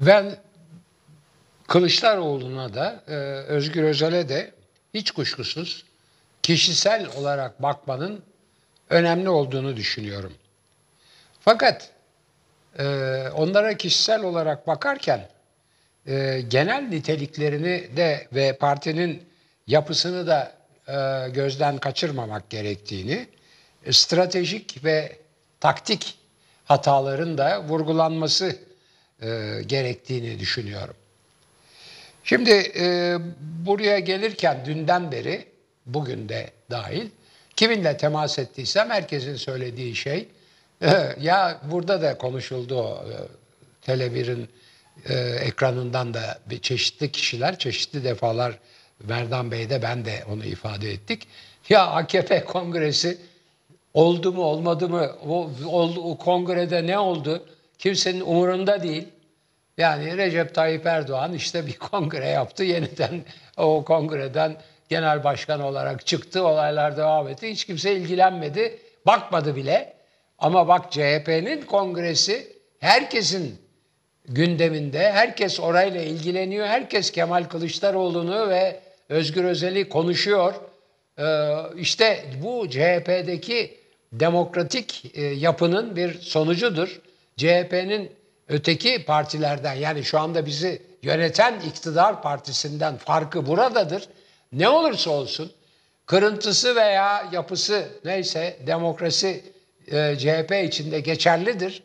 Ben Kılıçdaroğlu'na da e, Özgür Özel'e de hiç kuşkusuz kişisel olarak bakmanın önemli olduğunu düşünüyorum. Fakat e, onlara kişisel olarak bakarken e, genel niteliklerini de ve partinin yapısını da gözden kaçırmamak gerektiğini, stratejik ve taktik hataların da vurgulanması e, gerektiğini düşünüyorum. Şimdi e, buraya gelirken dünden beri, bugün de dahil, kiminle temas ettiysem herkesin söylediği şey, e, ya burada da konuşuldu o, e, tele e, ekranından da bir çeşitli kişiler, çeşitli defalar Verdan Bey'de ben de onu ifade ettik. Ya AKP kongresi oldu mu olmadı mı, o, o, o kongrede ne oldu, Kimsenin umurunda değil. Yani Recep Tayyip Erdoğan işte bir kongre yaptı. Yeniden o kongreden genel başkan olarak çıktı. Olaylar devam etti. Hiç kimse ilgilenmedi. Bakmadı bile. Ama bak CHP'nin kongresi herkesin gündeminde. Herkes orayla ilgileniyor. Herkes Kemal Kılıçdaroğlu'nu ve Özgür Özel'i konuşuyor. Ee, işte bu CHP'deki demokratik e, yapının bir sonucudur. CHP'nin öteki partilerden yani şu anda bizi yöneten iktidar partisinden farkı buradadır. Ne olursa olsun kırıntısı veya yapısı neyse demokrasi e, CHP içinde geçerlidir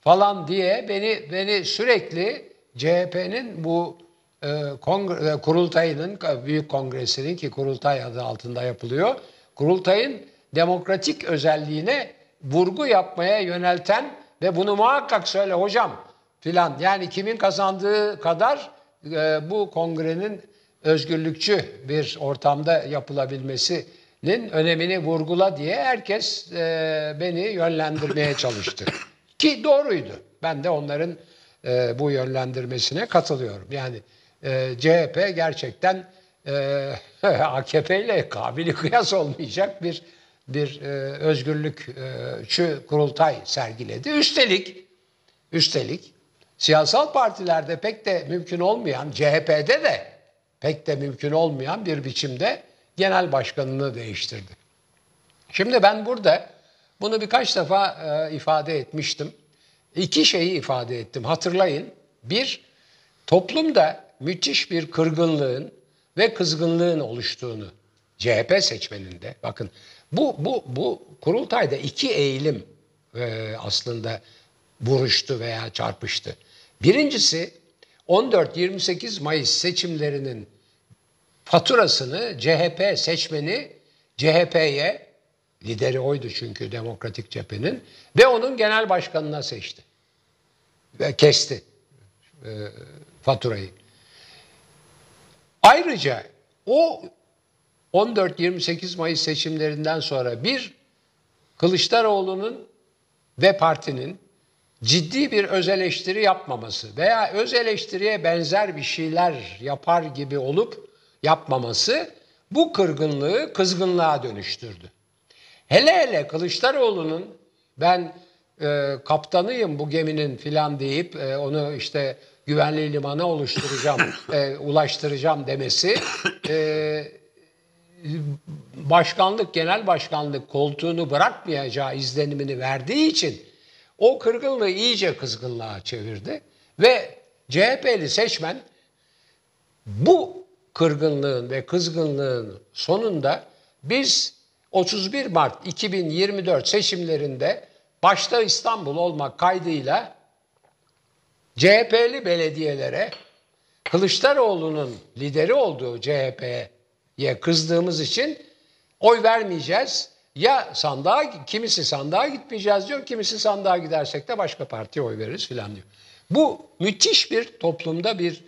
falan diye beni beni sürekli CHP'nin bu e, kongre, e, kurultayının e, büyük kongresinin ki kurultay adı altında yapılıyor kurultayın demokratik özelliğine vurgu yapmaya yönelten ve bunu muhakkak söyle hocam filan. Yani kimin kazandığı kadar e, bu kongrenin özgürlükçü bir ortamda yapılabilmesinin önemini vurgula diye herkes e, beni yönlendirmeye çalıştı. Ki doğruydu. Ben de onların e, bu yönlendirmesine katılıyorum. Yani e, CHP gerçekten e, AKP ile kabili kıyas olmayacak bir bir e, özgürlükçü kurultay sergiledi. Üstelik üstelik siyasal partilerde pek de mümkün olmayan CHP'de de pek de mümkün olmayan bir biçimde genel başkanını değiştirdi. Şimdi ben burada bunu birkaç defa e, ifade etmiştim. İki şeyi ifade ettim. Hatırlayın. Bir, toplumda müthiş bir kırgınlığın ve kızgınlığın oluştuğunu CHP seçmeninde bakın bu, bu, bu kurultayda iki eğilim e, aslında vuruştu veya çarpıştı. Birincisi 14-28 Mayıs seçimlerinin faturasını CHP seçmeni CHP'ye lideri oydu çünkü Demokratik Cephe'nin ve onun genel başkanına seçti ve kesti e, faturayı. Ayrıca o 14-28 Mayıs seçimlerinden sonra bir Kılıçdaroğlu'nun ve partinin ciddi bir öz eleştiri yapmaması veya öz eleştiriye benzer bir şeyler yapar gibi olup yapmaması bu kırgınlığı kızgınlığa dönüştürdü. Hele hele Kılıçdaroğlu'nun ben e, kaptanıyım bu geminin filan deyip e, onu işte güvenli limana oluşturacağım, e, ulaştıracağım demesi e, başkanlık, genel başkanlık koltuğunu bırakmayacağı izlenimini verdiği için o kırgınlığı iyice kızgınlığa çevirdi ve CHP'li seçmen bu kırgınlığın ve kızgınlığın sonunda biz 31 Mart 2024 seçimlerinde başta İstanbul olmak kaydıyla CHP'li belediyelere Kılıçdaroğlu'nun lideri olduğu CHP'ye ye kızdığımız için oy vermeyeceğiz. Ya sandığa, kimisi sandığa gitmeyeceğiz diyor, kimisi sandığa gidersek de başka partiye oy veririz filan diyor. Bu müthiş bir toplumda bir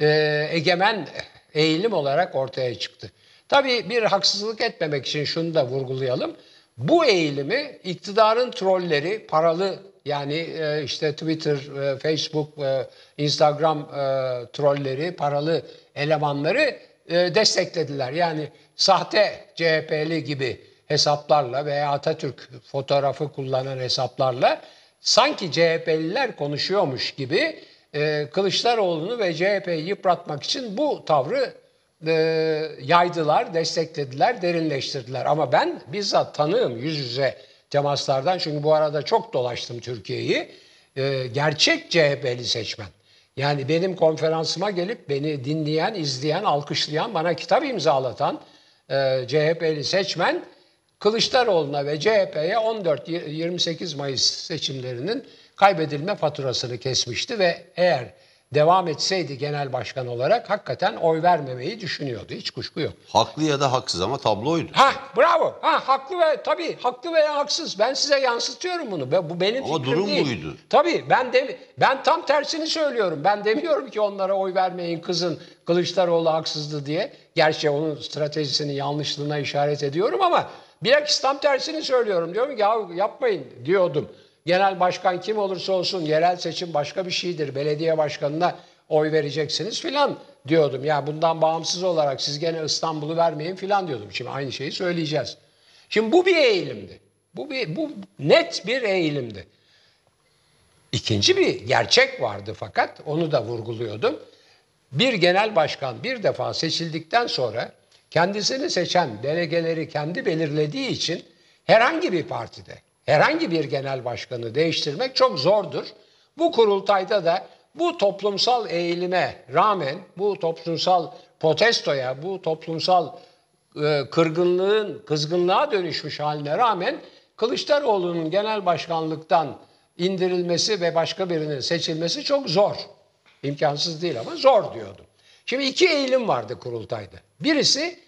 e, egemen eğilim olarak ortaya çıktı. Tabii bir haksızlık etmemek için şunu da vurgulayalım. Bu eğilimi iktidarın trolleri, paralı yani e, işte Twitter, e, Facebook, e, Instagram trolleri, paralı elemanları e, desteklediler. Yani sahte CHP'li gibi hesaplarla veya Atatürk fotoğrafı kullanan hesaplarla sanki CHP'liler konuşuyormuş gibi e, Kılıçdaroğlu'nu ve CHP'yi yıpratmak için bu tavrı e, yaydılar, desteklediler, derinleştirdiler. Ama ben bizzat tanığım yüz yüze temaslardan çünkü bu arada çok dolaştım Türkiye'yi. E, gerçek CHP'li seçmen yani benim konferansıma gelip beni dinleyen, izleyen, alkışlayan, bana kitap imzalatan e, CHP'li seçmen Kılıçdaroğlu'na ve CHP'ye 14-28 Mayıs seçimlerinin kaybedilme faturasını kesmişti ve eğer devam etseydi genel başkan olarak hakikaten oy vermemeyi düşünüyordu. Hiç kuşku yok. Haklı ya da haksız ama tabloydu. Ha bravo. Ha haklı ve tabii haklı veya haksız. Ben size yansıtıyorum bunu. bu benim ama fikrim durum değil. buydu. Tabii ben de ben tam tersini söylüyorum. Ben demiyorum ki onlara oy vermeyin kızın Kılıçdaroğlu haksızdı diye. Gerçi onun stratejisinin yanlışlığına işaret ediyorum ama bilakis tam tersini söylüyorum. Diyorum ki ya yapmayın diyordum. Genel başkan kim olursa olsun yerel seçim başka bir şeydir. Belediye başkanına oy vereceksiniz filan diyordum. Ya bundan bağımsız olarak siz gene İstanbul'u vermeyin filan diyordum. Şimdi aynı şeyi söyleyeceğiz. Şimdi bu bir eğilimdi. Bu bir bu net bir eğilimdi. İkinci bir gerçek vardı fakat onu da vurguluyordum. Bir genel başkan bir defa seçildikten sonra kendisini seçen delegeleri kendi belirlediği için herhangi bir partide herhangi bir genel başkanı değiştirmek çok zordur. Bu kurultayda da bu toplumsal eğilime rağmen, bu toplumsal protestoya, bu toplumsal e, kırgınlığın kızgınlığa dönüşmüş haline rağmen Kılıçdaroğlu'nun genel başkanlıktan indirilmesi ve başka birinin seçilmesi çok zor. İmkansız değil ama zor diyordum. Şimdi iki eğilim vardı kurultayda. Birisi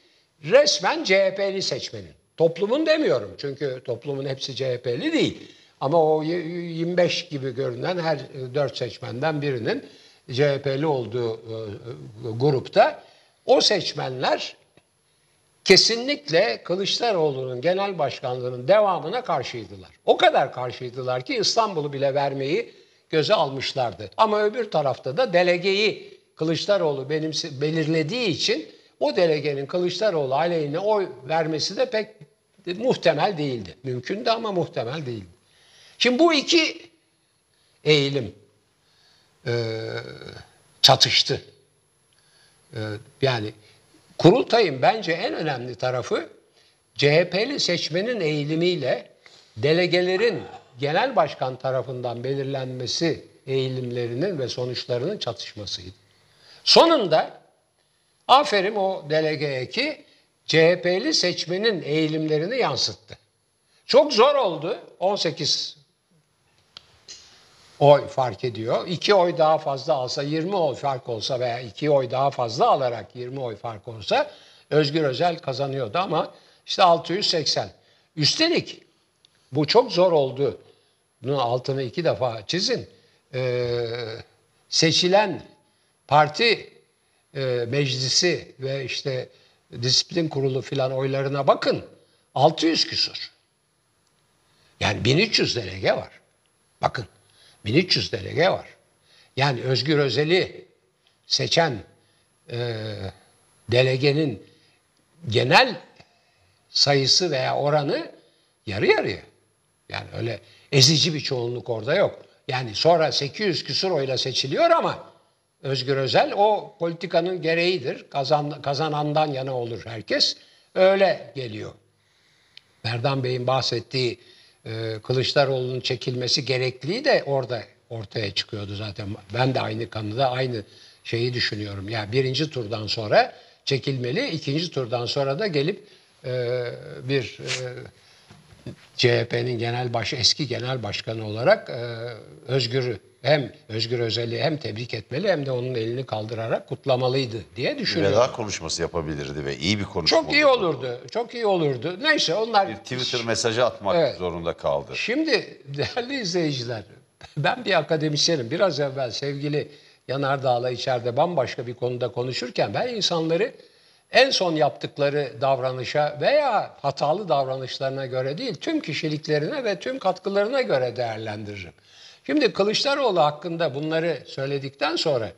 resmen CHP'li seçmenin. Toplumun demiyorum çünkü toplumun hepsi CHP'li değil. Ama o 25 gibi görünen her e, dört seçmenden birinin CHP'li olduğu e, e, grupta o seçmenler kesinlikle Kılıçdaroğlu'nun genel başkanlığının devamına karşıydılar. O kadar karşıydılar ki İstanbul'u bile vermeyi göze almışlardı. Ama öbür tarafta da delegeyi Kılıçdaroğlu benimse, belirlediği için o delegenin Kılıçdaroğlu aleyhine oy vermesi de pek Muhtemel değildi. Mümkündü ama muhtemel değildi. Şimdi bu iki eğilim e, çatıştı. E, yani kurultayın bence en önemli tarafı CHP'li seçmenin eğilimiyle delegelerin genel başkan tarafından belirlenmesi eğilimlerinin ve sonuçlarının çatışmasıydı. Sonunda aferin o delegeye ki CHP'li seçmenin eğilimlerini yansıttı. Çok zor oldu. 18 oy fark ediyor. 2 oy daha fazla alsa 20 oy fark olsa veya 2 oy daha fazla alarak 20 oy fark olsa Özgür Özel kazanıyordu ama işte 680. Üstelik bu çok zor oldu. Bunun altını iki defa çizin. Ee, seçilen parti e, meclisi ve işte disiplin kurulu filan oylarına bakın. 600 küsur. Yani 1300 delege var. Bakın 1300 delege var. Yani Özgür Özel'i seçen e, delegenin genel sayısı veya oranı yarı yarıya. Yani öyle ezici bir çoğunluk orada yok. Yani sonra 800 küsur oyla seçiliyor ama Özgür Özel. O politikanın gereğidir. Kazan, kazanandan yana olur herkes. Öyle geliyor. Merdan Bey'in bahsettiği e, Kılıçdaroğlu'nun çekilmesi gerekliliği de orada ortaya çıkıyordu zaten. Ben de aynı kanıda aynı şeyi düşünüyorum. yani birinci turdan sonra çekilmeli, ikinci turdan sonra da gelip e, bir e, CHP'nin genel baş eski genel başkanı olarak e, Özgür'ü hem Özgür Özel'i hem tebrik etmeli hem de onun elini kaldırarak kutlamalıydı diye düşünüyorum. Veda konuşması yapabilirdi ve iyi bir konuşma Çok iyi olurdu. olurdu. Çok iyi olurdu. Neyse onlar... Bir Twitter mesajı atmak evet. zorunda kaldı. Şimdi değerli izleyiciler ben bir akademisyenim. Biraz evvel sevgili Yanardağ'la içeride bambaşka bir konuda konuşurken ben insanları en son yaptıkları davranışa veya hatalı davranışlarına göre değil tüm kişiliklerine ve tüm katkılarına göre değerlendiririm. Şimdi Kılıçdaroğlu hakkında bunları söyledikten sonra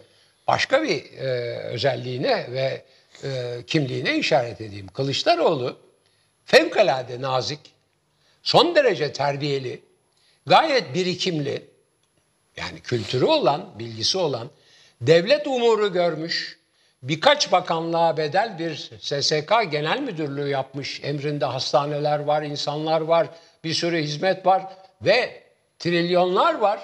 başka bir e, özelliğine ve e, kimliğine işaret edeyim. Kılıçdaroğlu fevkalade nazik, son derece terbiyeli, gayet birikimli, yani kültürü olan, bilgisi olan, devlet umuru görmüş, birkaç bakanlığa bedel bir SSK genel müdürlüğü yapmış. Emrinde hastaneler var, insanlar var, bir sürü hizmet var ve trilyonlar var.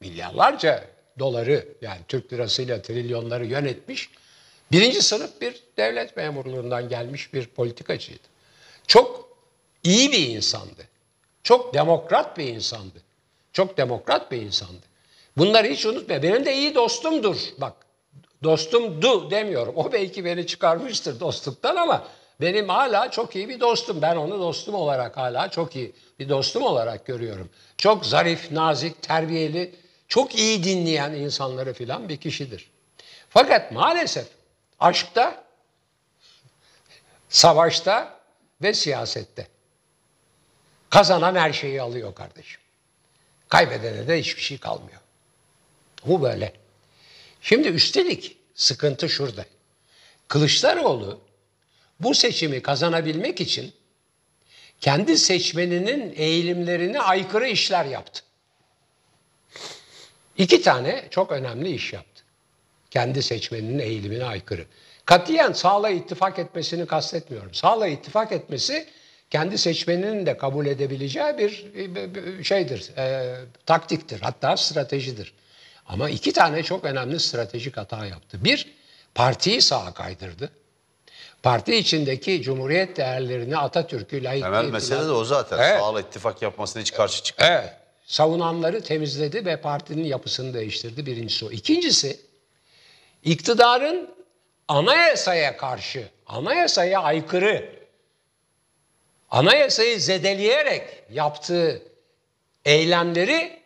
Milyarlarca doları yani Türk lirasıyla trilyonları yönetmiş. Birinci sınıf bir devlet memurluğundan gelmiş bir politikacıydı. Çok iyi bir insandı. Çok demokrat bir insandı. Çok demokrat bir insandı. Bunları hiç unutma. Benim de iyi dostumdur. Bak dostumdu demiyorum. O belki beni çıkarmıştır dostluktan ama benim hala çok iyi bir dostum. Ben onu dostum olarak hala çok iyi bir dostum olarak görüyorum. Çok zarif, nazik, terbiyeli, çok iyi dinleyen insanları filan bir kişidir. Fakat maalesef aşkta, savaşta ve siyasette kazanan her şeyi alıyor kardeşim. Kaybedene de hiçbir şey kalmıyor. Bu böyle. Şimdi üstelik sıkıntı şurada. Kılıçdaroğlu bu seçimi kazanabilmek için kendi seçmeninin eğilimlerine aykırı işler yaptı. İki tane çok önemli iş yaptı. Kendi seçmeninin eğilimine aykırı. Katiyen sağla ittifak etmesini kastetmiyorum. Sağla ittifak etmesi kendi seçmeninin de kabul edebileceği bir şeydir, e, taktiktir, hatta stratejidir. Ama iki tane çok önemli stratejik hata yaptı. Bir, partiyi sağa kaydırdı parti içindeki cumhuriyet değerlerini Atatürk'ü layık Temel mesele de o zaten. Evet. Sağla ittifak yapmasına hiç karşı çıkmıyor. Evet. Savunanları temizledi ve partinin yapısını değiştirdi birincisi o. İkincisi iktidarın anayasaya karşı, anayasaya aykırı, anayasayı zedeleyerek yaptığı eylemleri,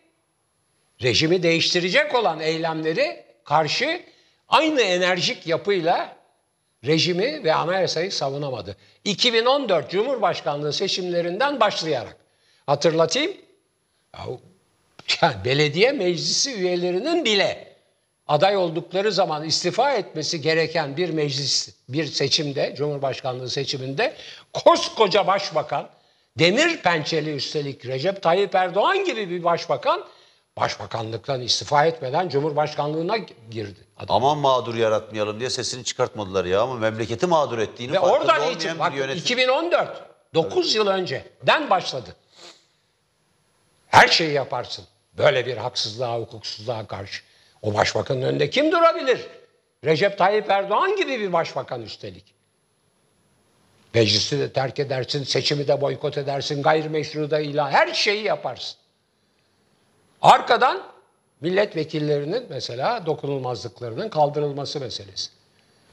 rejimi değiştirecek olan eylemleri karşı aynı enerjik yapıyla rejimi ve anayasayı savunamadı. 2014 Cumhurbaşkanlığı seçimlerinden başlayarak hatırlatayım. Yani belediye meclisi üyelerinin bile aday oldukları zaman istifa etmesi gereken bir meclis, bir seçimde, Cumhurbaşkanlığı seçiminde koskoca başbakan, demir pençeli üstelik Recep Tayyip Erdoğan gibi bir başbakan başbakanlıktan istifa etmeden cumhurbaşkanlığına girdi. Adam. Aman mağdur yaratmayalım diye sesini çıkartmadılar ya ama memleketi mağdur ettiğini Ve oradan için bak yönetim. 2014 9 evet. yıl önceden başladı. Her şeyi yaparsın. Böyle bir haksızlığa, hukuksuzluğa karşı o başbakanın önünde kim durabilir? Recep Tayyip Erdoğan gibi bir başbakan üstelik. Meclisi de terk edersin, seçimi de boykot edersin, gayrimeşru da ilan, her şeyi yaparsın. Arkadan milletvekillerinin mesela dokunulmazlıklarının kaldırılması meselesi.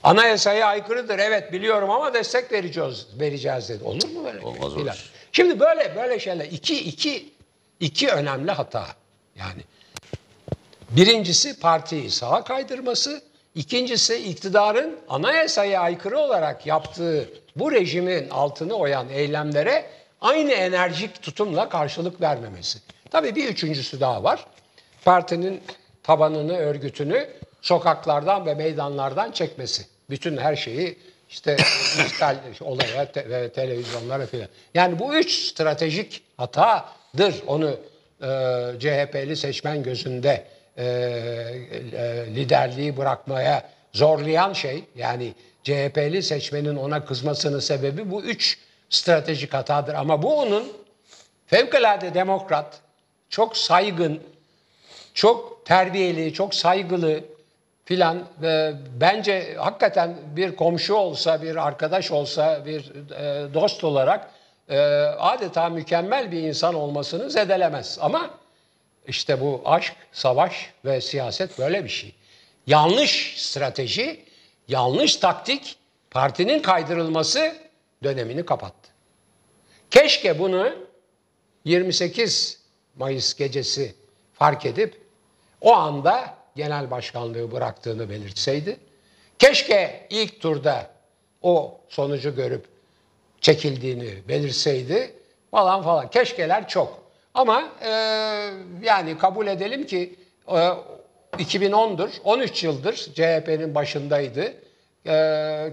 Anayasaya aykırıdır evet biliyorum ama destek vereceğiz vereceğiz dedi. Olur mu böyle? Şey? Olmaz olur. Şey. Şimdi böyle böyle şeyler iki iki iki önemli hata. Yani birincisi partiyi sağa kaydırması, ikincisi iktidarın anayasaya aykırı olarak yaptığı bu rejimin altını oyan eylemlere aynı enerjik tutumla karşılık vermemesi. Tabii bir üçüncüsü daha var. Partinin tabanını, örgütünü sokaklardan ve meydanlardan çekmesi. Bütün her şeyi işte dijital olaya te- ve televizyonlara filan. Yani bu üç stratejik hatadır. Onu e, CHP'li seçmen gözünde e, e, liderliği bırakmaya zorlayan şey yani CHP'li seçmenin ona kızmasının sebebi bu üç stratejik hatadır. Ama bu onun fevkalade demokrat, çok saygın, çok terbiyeli, çok saygılı filan e, bence hakikaten bir komşu olsa, bir arkadaş olsa, bir e, dost olarak e, adeta mükemmel bir insan olmasını zedelemez. Ama işte bu aşk, savaş ve siyaset böyle bir şey. Yanlış strateji, yanlış taktik partinin kaydırılması dönemini kapattı. Keşke bunu 28 Mayıs gecesi fark edip o anda genel başkanlığı bıraktığını belirtseydi. Keşke ilk turda o sonucu görüp çekildiğini belirseydi falan falan. Keşkeler çok. Ama e, yani kabul edelim ki e, 2010'dur, 13 yıldır CHP'nin başındaydı. E,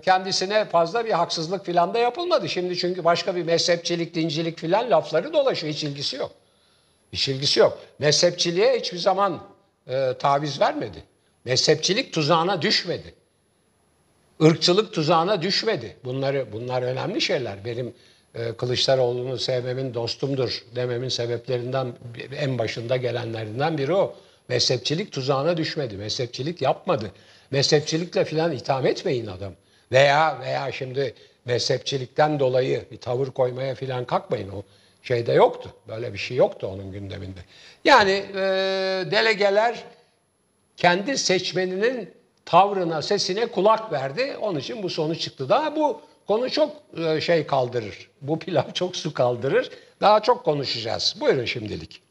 kendisine fazla bir haksızlık filan da yapılmadı. Şimdi çünkü başka bir mezhepçilik, dincilik filan lafları dolaşıyor. Hiç ilgisi yok. Hiç ilgisi yok. Mezhepçiliğe hiçbir zaman e, taviz vermedi. Mezhepçilik tuzağına düşmedi. Irkçılık tuzağına düşmedi. Bunları bunlar önemli şeyler. Benim e, Kılıçdaroğlu'nu sevmemin dostumdur dememin sebeplerinden en başında gelenlerinden biri o. Mezhepçilik tuzağına düşmedi. Mezhepçilik yapmadı. Mezhepçilikle filan itham etmeyin adam. Veya veya şimdi mezhepçilikten dolayı bir tavır koymaya filan kalkmayın o şeyde yoktu. Böyle bir şey yoktu onun gündeminde. Yani e, delegeler kendi seçmeninin tavrına, sesine kulak verdi. Onun için bu sonuç çıktı. Daha bu konu çok e, şey kaldırır. Bu pilav çok su kaldırır. Daha çok konuşacağız. Buyurun şimdilik.